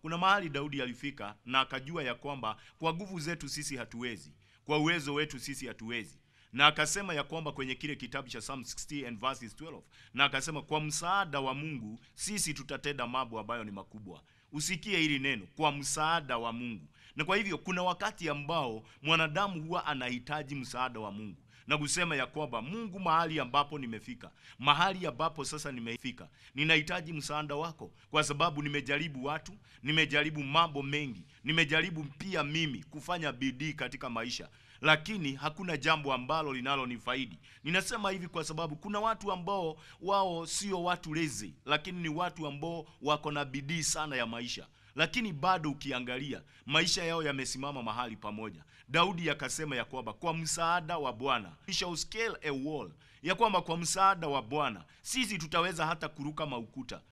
kuna mahali Daudi alifika na akajua ya kwamba kwa nguvu zetu sisi hatuwezi, kwa uwezo wetu sisi hatuwezi, na akasema ya kwamba kwenye kile kitabu cha Psalm 60 and verses 12, na akasema kwa msaada wa Mungu sisi tutatenda mambo ambayo ni makubwa. Usikie hili neno, kwa msaada wa Mungu. Na kwa hivyo kuna wakati ambao mwanadamu huwa anahitaji msaada wa Mungu na kusema ya kwamba Mungu, mahali ambapo nimefika, mahali ambapo sasa nimefika, ninahitaji msaada wako, kwa sababu nimejaribu watu, nimejaribu mambo mengi, nimejaribu pia mimi kufanya bidii katika maisha lakini hakuna jambo ambalo linalonifaidi. Ninasema hivi kwa sababu kuna watu ambao wao sio watu lezi lakini ni watu ambao wako na bidii sana ya maisha lakini bado ukiangalia maisha yao yamesimama mahali pamoja. Daudi yakasema ya kwamba kwa msaada wa Bwana scale a wall, ya kwamba kwa msaada wa Bwana sisi tutaweza hata kuruka maukuta.